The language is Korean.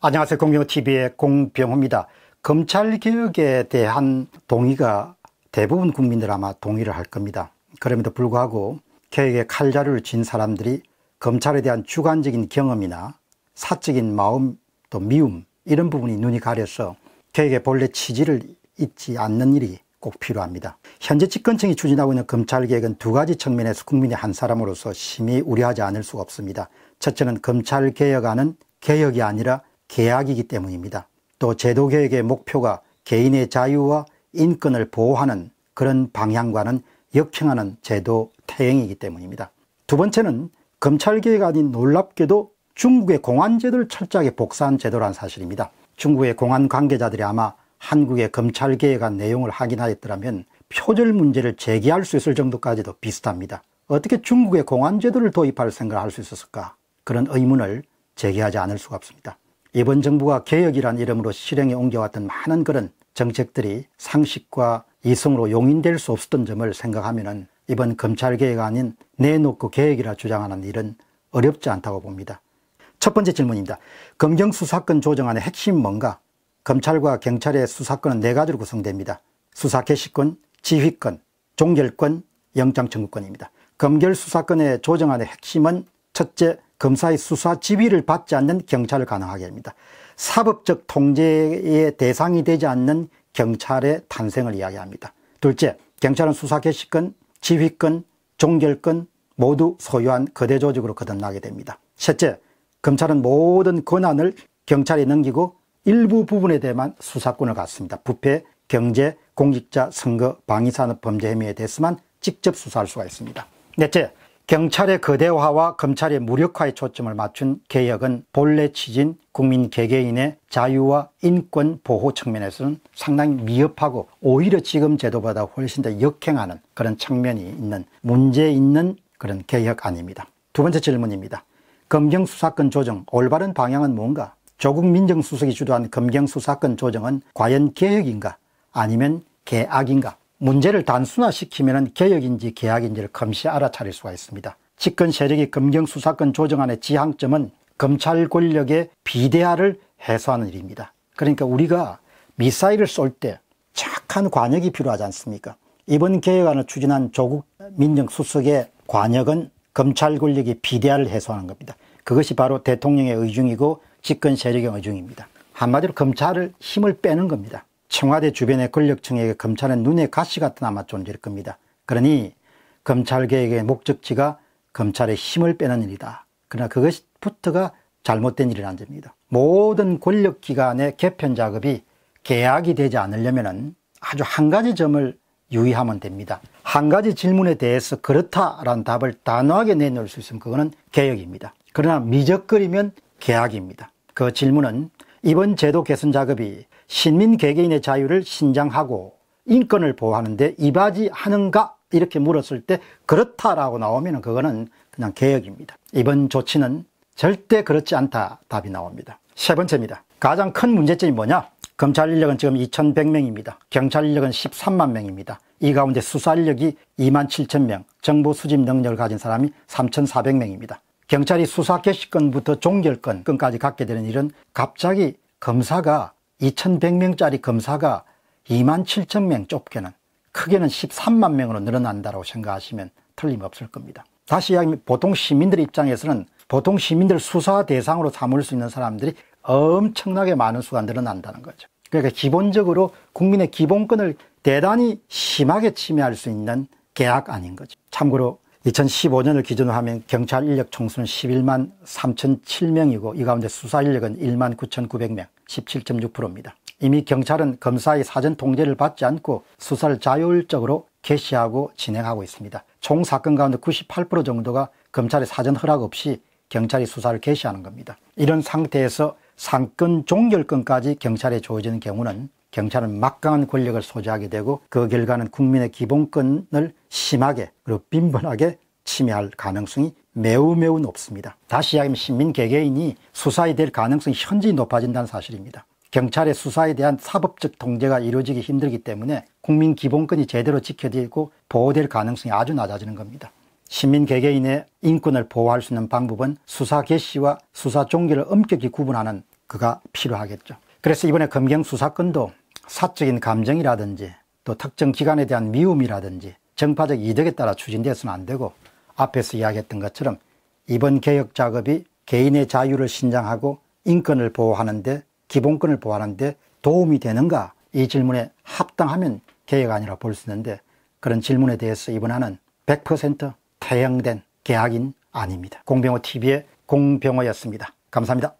안녕하세요. 공병호TV의 공병호입니다. 검찰개혁에 대한 동의가 대부분 국민들 아마 동의를 할 겁니다. 그럼에도 불구하고 개혁의 칼자루를 진 사람들이 검찰에 대한 주관적인 경험이나 사적인 마음 또 미움 이런 부분이 눈이 가려서 개혁의 본래 취지를 잊지 않는 일이 꼭 필요합니다. 현재 집권층이 추진하고 있는 검찰개혁은 두 가지 측면에서 국민의 한 사람으로서 심히 우려하지 않을 수가 없습니다. 첫째는 검찰개혁안은 개혁이 아니라 계약이기 때문입니다. 또 제도개혁의 목표가 개인의 자유와 인권을 보호하는 그런 방향과는 역행하는 제도 태행이기 때문입니다. 두 번째는 검찰개혁 아닌 놀랍게도 중국의 공안제도를 철저하게 복사한 제도란 사실입니다. 중국의 공안 관계자들이 아마 한국의 검찰개혁안 내용을 확인하였더라면 표절 문제를 제기할 수 있을 정도까지도 비슷합니다. 어떻게 중국의 공안제도를 도입할 생각을 할 수 있었을까? 그런 의문을 제기하지 않을 수가 없습니다. 이번 정부가 개혁이란 이름으로 실행에 옮겨왔던 많은 그런 정책들이 상식과 이성으로 용인될 수 없었던 점을 생각하면 이번 검찰개혁 아닌 내놓고 개혁이라 주장하는 일은 어렵지 않다고 봅니다. 첫 번째 질문입니다. 검경수사권 조정안의 핵심 뭔가? 검찰과 경찰의 수사권은 네 가지로 구성됩니다. 수사 개시권, 지휘권, 종결권, 영장 청구권입니다. 검결 수사권의 조정안의 핵심은 첫째, 검사의 수사 지휘를 받지 않는 경찰을 가능하게 합니다. 사법적 통제의 대상이 되지 않는 경찰의 탄생을 이야기합니다. 둘째, 경찰은 수사 개시권, 지휘권, 종결권 모두 소유한 거대 조직으로 거듭나게 됩니다. 셋째, 검찰은 모든 권한을 경찰에 넘기고 일부 부분에 대해만 수사권을 갖습니다. 부패, 경제, 공직자, 선거, 방위산업 범죄 혐의에 대해서만 직접 수사할 수가 있습니다. 넷째, 경찰의 거대화와 검찰의 무력화에 초점을 맞춘 개혁은 본래 취진 국민 개개인의 자유와 인권 보호 측면에서는 상당히 미흡하고 오히려 지금 제도보다 훨씬 더 역행하는 그런 측면이 있는 문제 있는 그런 개혁 아닙니다. 두 번째 질문입니다. 검경 수사권 조정 올바른 방향은 뭔가? 조국 민정수석이 주도한 검경 수사권 조정은 과연 개혁인가 아니면 개악인가? 문제를 단순화시키면 개혁인지 개혁인지를 검시 알아차릴 수가 있습니다. 집권 세력이 검경수사권 조정안의 지향점은 검찰 권력의 비대화를 해소하는 일입니다. 그러니까 우리가 미사일을 쏠 때 착한 관역이 필요하지 않습니까? 이번 개혁안을 추진한 조국 민정수석의 관역은 검찰 권력의 비대화를 해소하는 겁니다. 그것이 바로 대통령의 의중이고 집권 세력의 의중입니다. 한마디로 검찰을 힘을 빼는 겁니다. 청와대 주변의 권력층에게 검찰은 눈에 가시 같은 아마 존재일 겁니다. 그러니 검찰개혁의 목적지가 검찰의 힘을 빼는 일이다. 그러나 그것부터가 잘못된 일이라는 점입니다. 모든 권력기관의 개편 작업이 계약이 되지 않으려면 아주 한 가지 점을 유의하면 됩니다. 한 가지 질문에 대해서 그렇다라는 답을 단호하게 내놓을 수 있으면 그거는 개혁입니다. 그러나 미적거리면 계약입니다. 그 질문은 이번 제도 개선 작업이 신민 개개인의 자유를 신장하고 인권을 보호하는 데 이바지하는가 이렇게 물었을 때 그렇다라고 나오면 그거는 그냥 개혁입니다. 이번 조치는 절대 그렇지 않다 답이 나옵니다. 세 번째입니다. 가장 큰 문제점이 뭐냐? 검찰 인력은 지금 2,100명입니다. 경찰 인력은 13만 명입니다. 이 가운데 수사 인력이 2만 7천 명, 정보 수집 능력을 가진 사람이 3,400명입니다. 경찰이 수사 개시권부터 종결권까지 갖게 되는 일은 갑자기 검사가 2100명짜리 검사가 2만 7천 명 좁게는 크게는 13만 명으로 늘어난다고 생각하시면 틀림없을 겁니다. 다시 이야기하면 보통 시민들 입장에서는 보통 시민들 수사 대상으로 삼을 수 있는 사람들이 엄청나게 많은 수가 늘어난다는 거죠. 그러니까 기본적으로 국민의 기본권을 대단히 심하게 침해할 수 있는 계약 아닌 거죠. 참고로 2015년을 기준으로 하면 경찰 인력 총수는 11만 3,007명이고 이 가운데 수사 인력은 1만 9,900명, 17.6%입니다. 이미 경찰은 검사의 사전 통제를 받지 않고 수사를 자율적으로 개시하고 진행하고 있습니다. 총 사건 가운데 98% 정도가 검찰의 사전 허락 없이 경찰이 수사를 개시하는 겁니다. 이런 상태에서 상권 종결권까지 경찰에 주어지는 경우는 경찰은 막강한 권력을 소지하게 되고 그 결과는 국민의 기본권을 심하게 그리고 빈번하게 침해할 가능성이 매우 매우 높습니다. 다시 이야기하면 시민 개개인이 수사에 될 가능성이 현저히 높아진다는 사실입니다. 경찰의 수사에 대한 사법적 통제가 이루어지기 힘들기 때문에 국민 기본권이 제대로 지켜지고 보호될 가능성이 아주 낮아지는 겁니다. 시민 개개인의 인권을 보호할 수 있는 방법은 수사 개시와 수사 종결을 엄격히 구분하는 그가 필요하겠죠. 그래서 이번에 검경수 사건도 사적인 감정이라든지 또 특정 기관에 대한 미움이라든지 정파적 이득에 따라 추진돼서는 안 되고 앞에서 이야기했던 것처럼 이번 개혁 작업이 개인의 자유를 신장하고 인권을 보호하는데 기본권을 보호하는데 도움이 되는가 이 질문에 합당하면 개혁아니라볼 수 있는데 그런 질문에 대해서 이번에는 100% 태양된 계약인 아닙니다. 공병호 TV의 공병호였습니다. 감사합니다.